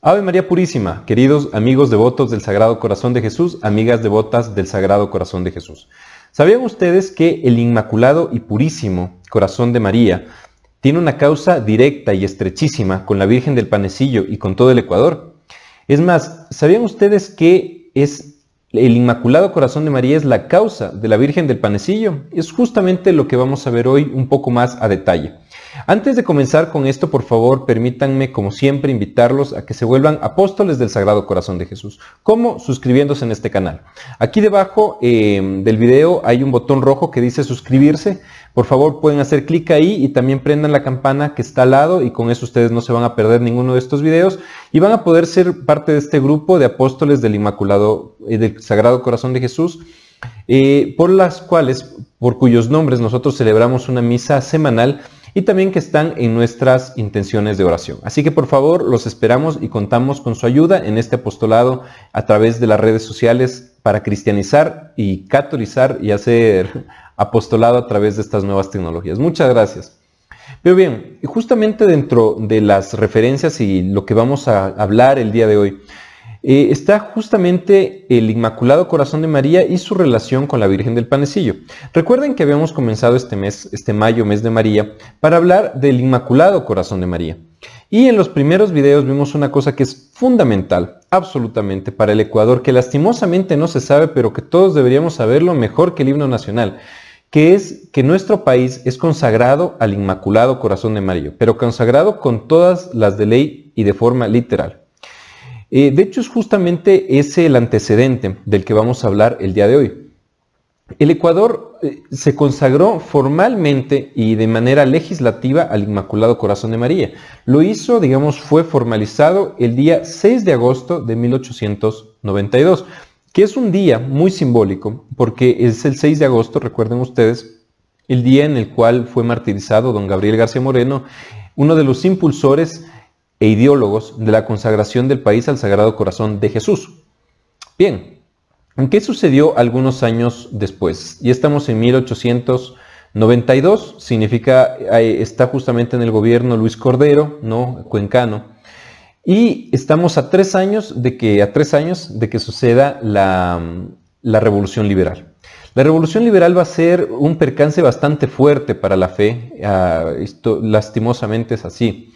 Ave María Purísima, queridos amigos devotos del Sagrado Corazón de Jesús, amigas devotas del Sagrado Corazón de Jesús. ¿Sabían ustedes que el Inmaculado y Purísimo Corazón de María tiene una causa directa y estrechísima con la Virgen del Panecillo y con todo el Ecuador? Es más, ¿sabían ustedes que es el Inmaculado Corazón de María es la causa de la Virgen del Panecillo? Es justamente lo que vamos a ver hoy un poco más a detalle. Antes de comenzar con esto, por favor, permítanme, como siempre, invitarlos a que se vuelvan apóstoles del Sagrado Corazón de Jesús. ¿Cómo? Suscribiéndose en este canal. Aquí debajo eh, del video hay un botón rojo que dice suscribirse. Por favor, pueden hacer clic ahí y también prendan la campana que está al lado y con eso ustedes no se van a perder ninguno de estos videos y van a poder ser parte de este grupo de apóstoles del Inmaculado, eh, del Sagrado Corazón de Jesús. Eh, por las cuales, por cuyos nombres nosotros celebramos una misa semanal y también que están en nuestras intenciones de oración. Así que por favor los esperamos y contamos con su ayuda en este apostolado a través de las redes sociales para cristianizar y catolizar y hacer apostolado a través de estas nuevas tecnologías. Muchas gracias. Pero bien, justamente dentro de las referencias y lo que vamos a hablar el día de hoy, eh, está justamente el Inmaculado Corazón de María y su relación con la Virgen del Panecillo. Recuerden que habíamos comenzado este mes, este mayo, mes de María, para hablar del Inmaculado Corazón de María. Y en los primeros videos vimos una cosa que es fundamental, absolutamente, para el Ecuador, que lastimosamente no se sabe, pero que todos deberíamos saberlo mejor que el himno nacional, que es que nuestro país es consagrado al Inmaculado Corazón de María, pero consagrado con todas las de ley y de forma literal. Eh, de hecho, es justamente ese el antecedente del que vamos a hablar el día de hoy. El Ecuador eh, se consagró formalmente y de manera legislativa al Inmaculado Corazón de María. Lo hizo, digamos, fue formalizado el día 6 de agosto de 1892, que es un día muy simbólico, porque es el 6 de agosto, recuerden ustedes, el día en el cual fue martirizado don Gabriel García Moreno, uno de los impulsores e ideólogos de la consagración del país al Sagrado Corazón de Jesús. Bien, ¿qué sucedió algunos años después? Ya estamos en 1892, significa, está justamente en el gobierno Luis Cordero, ¿no? Cuencano. Y estamos a tres años de que, a tres años de que suceda la, la revolución liberal. La revolución liberal va a ser un percance bastante fuerte para la fe, ah, esto, lastimosamente es así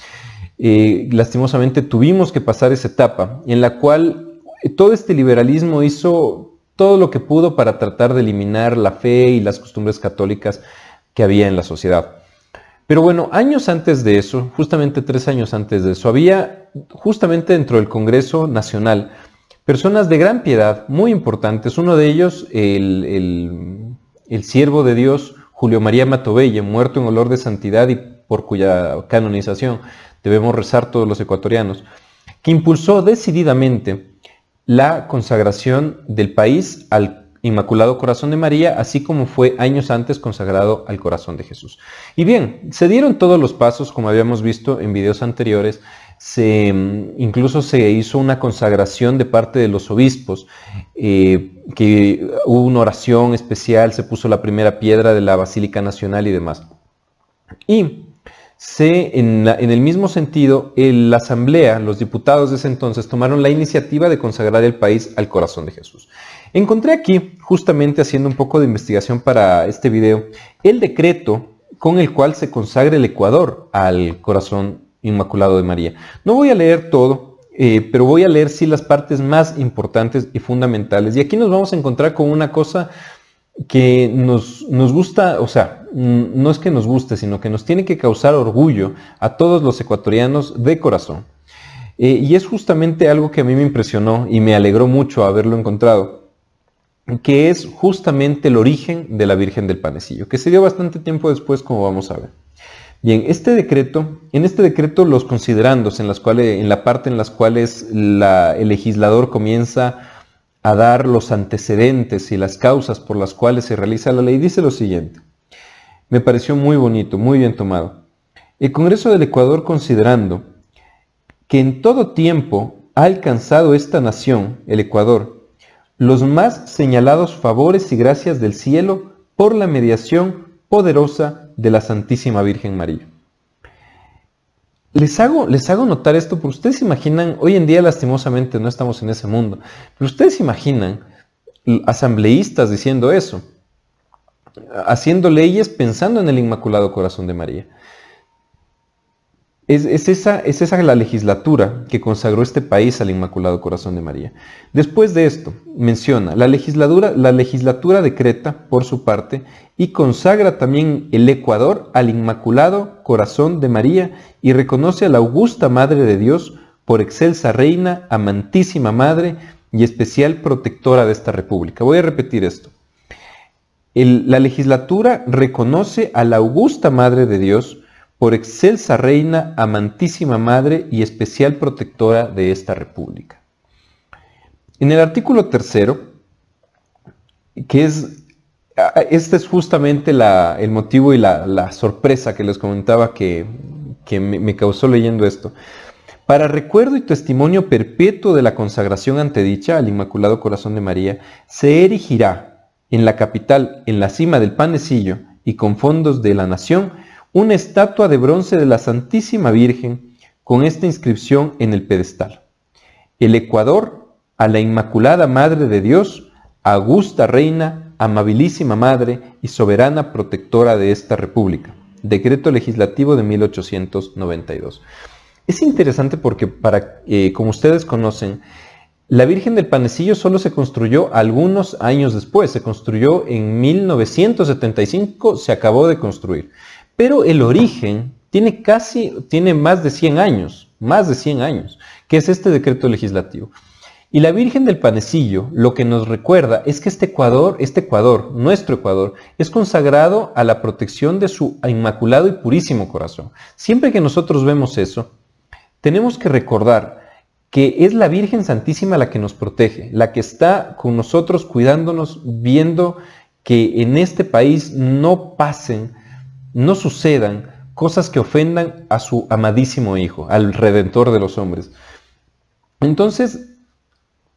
lastimosamente tuvimos que pasar esa etapa en la cual eh, todo este liberalismo hizo todo lo que pudo para tratar de eliminar la fe y las costumbres católicas que había en la sociedad. Pero bueno, años antes de eso, justamente tres años antes de eso, había justamente dentro del Congreso Nacional personas de gran piedad, muy importantes. Uno de ellos, el, siervo de Dios, Julio María Matobelle, muerto en olor de santidad y por cuya canonización debemos rezar todos los ecuatorianos, que impulsó decididamente la consagración del país al Inmaculado Corazón de María, así como fue años antes consagrado al corazón de Jesús. Y bien, se dieron todos los pasos, como habíamos visto en videos anteriores, se, mm, incluso se hizo una consagración de parte de los obispos, eh, que hubo una oración especial, se puso la primera piedra de la Basílica Nacional y demás. Y se, en, el mismo sentido, la Asamblea, los diputados de ese entonces, tomaron la iniciativa de consagrar el país al corazón de Jesús. Encontré aquí, justamente haciendo un poco de investigación para este video, el decreto con el cual se consagra el Ecuador al corazón inmaculado de María. No voy a leer todo, eh, pero voy a leer sí las partes más importantes y fundamentales. Y aquí nos vamos a encontrar con una cosa que nos, gusta, o sea, no es que nos guste, sino que nos tiene que causar orgullo a todos los ecuatorianos de corazón. Eh, y es justamente algo que a mí me impresionó y me alegró mucho haberlo encontrado, que es justamente el origen de la Virgen del Panecillo, que se dio bastante tiempo después, como vamos a ver. Bien, este decreto, en este decreto los considerandos, en, las cuales, en la parte en las cuales el legislador comienza a dar los antecedentes y las causas por las cuales se realiza la ley, dice lo siguiente. Me pareció muy bonito, muy bien tomado. El Congreso del Ecuador considerando que en todo tiempo ha alcanzado esta nación, el Ecuador, los más señalados favores y gracias del cielo por la mediación poderosa de la Santísima Virgen María. Les hago, les hago notar esto porque ustedes imaginan, hoy en día lastimosamente no estamos en ese mundo, pero ustedes imaginan asambleístas diciendo eso, haciendo leyes pensando en el Inmaculado Corazón de María. Es, esa, es esa la legislatura que consagró este país al Inmaculado Corazón de María. Después de esto, menciona, la legislatura, la legislatura decreta, por su parte, y consagra también el Ecuador al Inmaculado Corazón de María y reconoce a la augusta Madre de Dios por excelsa reina, amantísima madre y especial protectora de esta república. Voy a repetir esto. la legislatura reconoce a la augusta Madre de Dios por excelsa reina, amantísima madre y especial protectora de esta república. En el artículo tercero, que es, este es justamente el motivo y la, sorpresa que les comentaba que, me, me causó leyendo esto. Para recuerdo y testimonio perpetuo de la consagración antedicha al Inmaculado Corazón de María, se erigirá en la capital, en la cima del panecillo y con fondos de la nación, una estatua de bronce de la Santísima Virgen con esta inscripción en el pedestal. El Ecuador a la Inmaculada Madre de Dios, Augusta Reina, Amabilísima Madre y Soberana Protectora de esta República. Decreto Legislativo de 1892. Es interesante porque, para, eh, como ustedes conocen, la Virgen del Panecillo solo se construyó algunos años después, se construyó en 1975, se acabó de construir. Pero el origen tiene casi, tiene más de 100 años, más de 100 años, que es este decreto legislativo. Y la Virgen del Panecillo lo que nos recuerda es que este Ecuador, este Ecuador, nuestro Ecuador, es consagrado a la protección de su inmaculado y purísimo corazón. Siempre que nosotros vemos eso, tenemos que recordar que es la Virgen Santísima la que nos protege, la que está con nosotros cuidándonos, viendo que en este país no pasen no sucedan cosas que ofendan a su amadísimo Hijo, al Redentor de los hombres. Entonces,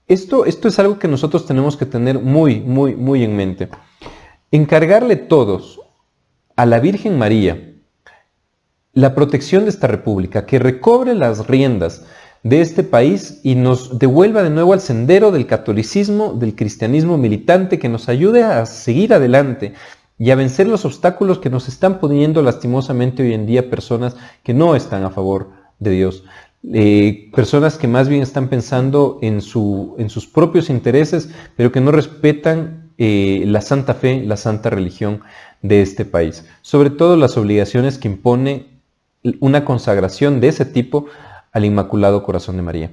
esto, esto es algo que nosotros tenemos que tener muy, muy, muy en mente. Encargarle todos a la Virgen María la protección de esta república, que recobre las riendas de este país y nos devuelva de nuevo al sendero del catolicismo, del cristianismo militante, que nos ayude a seguir adelante y a vencer los obstáculos que nos están poniendo lastimosamente hoy en día personas que no están a favor de Dios. Eh, personas que más bien están pensando en, su, en sus propios intereses, pero que no respetan eh, la santa fe, la santa religión de este país. Sobre todo las obligaciones que impone una consagración de ese tipo al Inmaculado Corazón de María.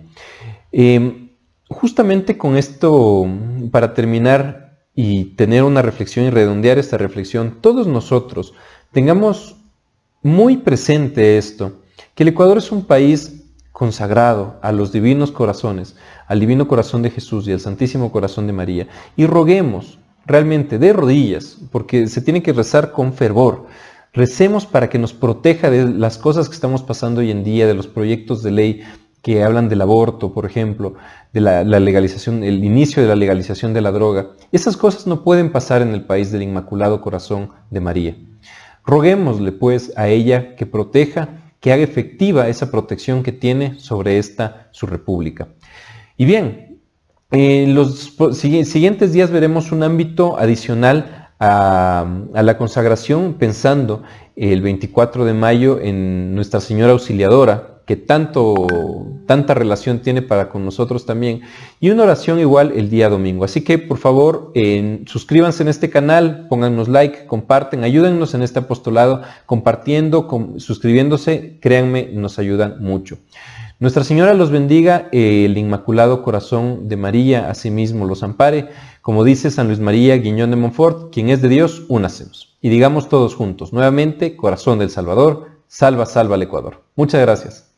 Eh, justamente con esto, para terminar y tener una reflexión y redondear esta reflexión, todos nosotros tengamos muy presente esto, que el Ecuador es un país consagrado a los divinos corazones, al divino corazón de Jesús y al santísimo corazón de María, y roguemos realmente de rodillas, porque se tiene que rezar con fervor. Recemos para que nos proteja de las cosas que estamos pasando hoy en día, de los proyectos de ley, que hablan del aborto, por ejemplo, de la, legalización, el inicio de la legalización de la droga. Esas cosas no pueden pasar en el país del Inmaculado Corazón de María. Roguémosle pues a ella que proteja, que haga efectiva esa protección que tiene sobre esta su república. Y bien, en los siguientes días veremos un ámbito adicional a la consagración pensando el 24 de mayo en Nuestra Señora Auxiliadora, tanto, tanta relación tiene para con nosotros también. Y una oración igual el día domingo. Así que por favor, suscríbanse en este canal, pónganos like, comparten, ayúdennos en este apostolado, compartiendo, suscribiéndose, créanme, nos ayudan mucho. Nuestra Señora los bendiga, el Inmaculado Corazón de María, asimismo los ampare. Como dice San Luis María Guiñón de Montfort, quien es de Dios, únasenos. Y digamos todos juntos, nuevamente, Corazón del Salvador, salva, salva al Ecuador. Muchas gracias.